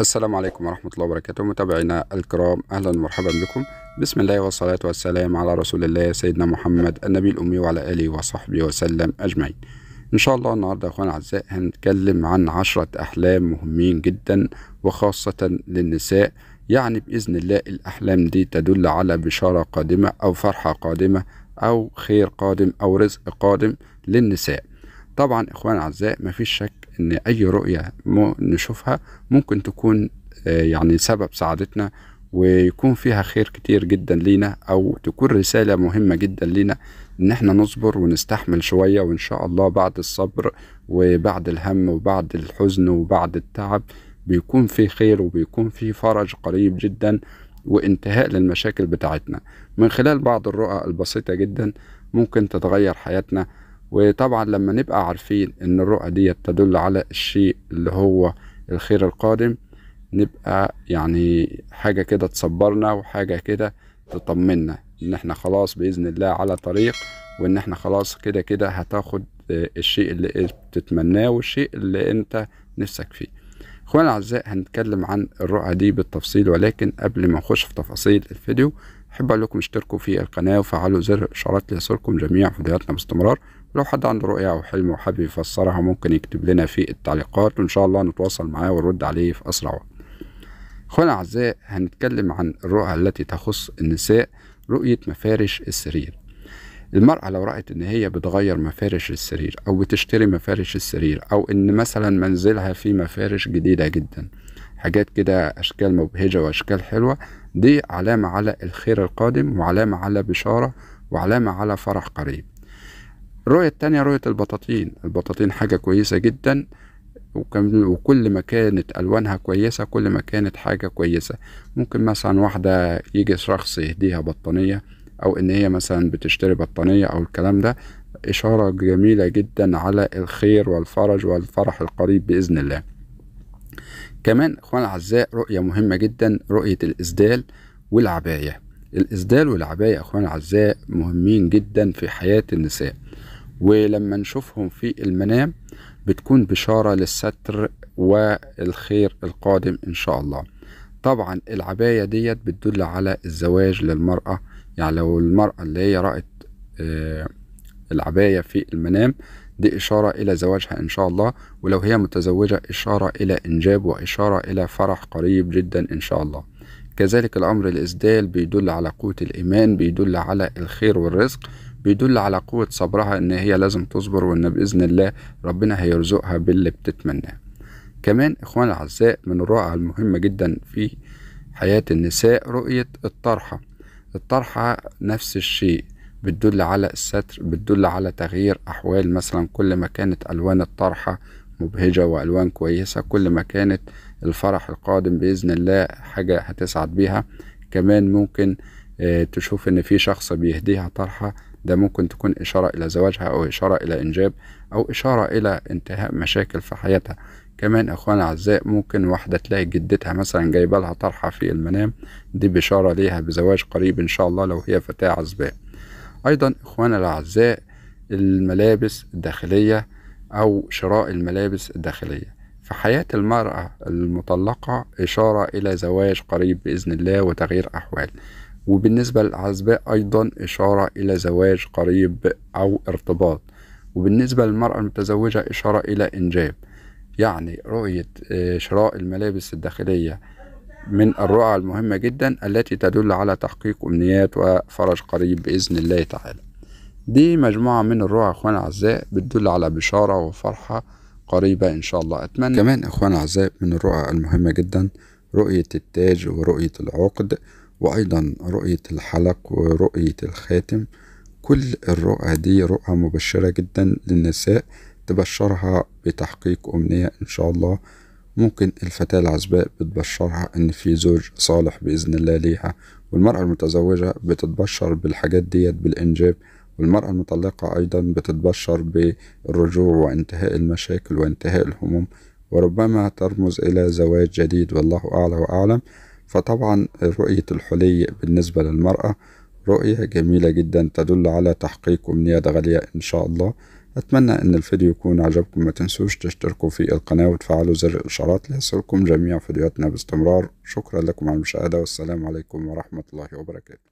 السلام عليكم ورحمة الله وبركاته متابعينا الكرام أهلا ومرحبا بكم بسم الله والصلاة والسلام على رسول الله سيدنا محمد النبي الأمي وعلى آله وصحبه وسلم أجمعين إن شاء الله النهاردة يا أخوانا أعزاء هنتكلم عن عشرة أحلام مهمين جدا وخاصة للنساء يعني بإذن الله الأحلام دي تدل على بشارة قادمة أو فرحة قادمة أو خير قادم أو رزق قادم للنساء طبعا إخوان أعزاء مفيش شك ان اي رؤيه نشوفها ممكن تكون آه، يعني سبب سعادتنا ويكون فيها خير كتير جدا لينا او تكون رساله مهمه جدا لينا ان احنا نصبر ونستحمل شويه وان شاء الله بعد الصبر وبعد الهم وبعد الحزن وبعد التعب بيكون في خير وبيكون في فرج قريب جدا وانتهاء للمشاكل بتاعتنا من خلال بعض الرؤى البسيطه جدا ممكن تتغير حياتنا وطبعا لما نبقى عارفين ان الرؤى دي تدل على الشيء اللي هو الخير القادم نبقى يعني حاجة كده تصبرنا وحاجة كده تطمنا ان احنا خلاص بإذن الله على طريق وان احنا خلاص كده كده هتاخد الشيء اللي بتتمناه والشيء اللي انت نفسك فيه اخوانا الاعزاء هنتكلم عن الرؤى دي بالتفصيل ولكن قبل ما نخش في تفاصيل الفيديو احب اقول لكم اشتركوا في القناه وفعلوا زر الاشعارات ليصلكم جميع فيديوهاتنا باستمرار لو حد عنده رؤية أو حلم وحابب يفسرها ممكن يكتب لنا في التعليقات وإن شاء الله نتواصل معاه ونرد عليه في أسرع وقت. أخوانا الأعزاء هنتكلم عن الرؤى التي تخص النساء رؤية مفارش السرير. المرأة لو رأت إن هي بتغير مفارش السرير أو بتشتري مفارش السرير أو إن مثلا منزلها فيه مفارش جديدة جدا حاجات كده أشكال مبهجة وأشكال حلوة دي علامة على الخير القادم وعلامة على بشارة وعلامة على فرح قريب الرؤية التانية رؤية البطاطين البطاطين حاجة كويسة جدا وكل ما كانت ألوانها كويسة كل ما كانت حاجة كويسة ممكن مثلا واحدة يجي شخص يهديها بطانية أو إن هي مثلا بتشتري بطانية أو الكلام ده إشارة جميلة جدا على الخير والفرج والفرح القريب بإذن الله كمان إخوان الأعزاء رؤية مهمة جدا رؤية الإسدال والعباية الإسدال والعباية إخوان الأعزاء مهمين جدا في حياة النساء ولما نشوفهم في المنام بتكون بشارة للستر والخير القادم إن شاء الله طبعا العباية ديت بتدل على الزواج للمرأة يعني لو المرأة اللي هي رأت آه، العباية في المنام دي إشارة إلى زواجها إن شاء الله ولو هي متزوجة إشارة إلى إنجاب وإشارة إلى فرح قريب جدا إن شاء الله كذلك الأمر الإسدال بيدل على قوة الإيمان بيدل على الخير والرزق بيدل على قوة صبرها إن هي لازم تصبر وإن بإذن الله ربنا هيرزقها باللي بتتمناه كمان إخوان الأعزاء من الرؤى المهمة جدا في حياة النساء رؤية الطرحة الطرحة نفس الشيء بتدل على الستر بتدل على تغيير أحوال مثلا كل ما كانت ألوان الطرحة مبهجة وألوان كويسة كل ما كانت الفرح القادم بإذن الله حاجة هتسعد بيها كمان ممكن آه، تشوف إن في شخص بيهديها طرحة ده ممكن تكون إشارة إلى زواجها أو إشارة إلى إنجاب أو إشارة إلى انتهاء مشاكل في حياتها كمان أخوانا أعزاء ممكن واحدة تلاقي جدتها مثلا جايبة لها طرحة في المنام دي بشارة ليها بزواج قريب إن شاء الله لو هي فتاة عزباء أيضا إخوانا الأعزاء الملابس الداخلية أو شراء الملابس الداخلية في حياة المرأة المطلقة إشارة إلى زواج قريب بإذن الله وتغيير أحوال وبالنسبة للعزباء أيضا إشارة إلى زواج قريب أو ارتباط وبالنسبة للمرأة المتزوجة إشارة إلى إنجاب يعني رؤية آه، شراء الملابس الداخلية من الرؤى المهمة جدا التي تدل على تحقيق أمنيات وفرج قريب بإذن الله تعالى دي مجموعة من الرؤى أخوان أعزاء بتدل على بشارة وفرحة قريبة إن شاء الله أتمنى كمان أخوان أعزاء من الرؤى المهمة جدا رؤية التاج ورؤية العقد وأيضا رؤية الحلق ورؤية الخاتم كل الرؤى دي رؤى مبشرة جدا للنساء تبشرها بتحقيق أمنية إن شاء الله ممكن الفتاة العزباء بتبشرها إن في زوج صالح بإذن الله ليها والمرأة المتزوجة بتتبشر بالحاجات ديت بالإنجاب والمرأة المطلقة أيضا بتتبشر بالرجوع وانتهاء المشاكل وانتهاء الهموم وربما ترمز إلى زواج جديد والله أعلى وأعلم فطبعا رؤية الحلي بالنسبة للمرأة رؤية جميلة جدا تدل على تحقيق أمنيات غالية إن شاء الله أتمنى أن الفيديو يكون عجبكم ما تنسوش تشتركوا في القناة وتفعلوا زر الإشعارات ليصلكم جميع فيديوهاتنا باستمرار شكرا لكم على المشاهدة والسلام عليكم ورحمة الله وبركاته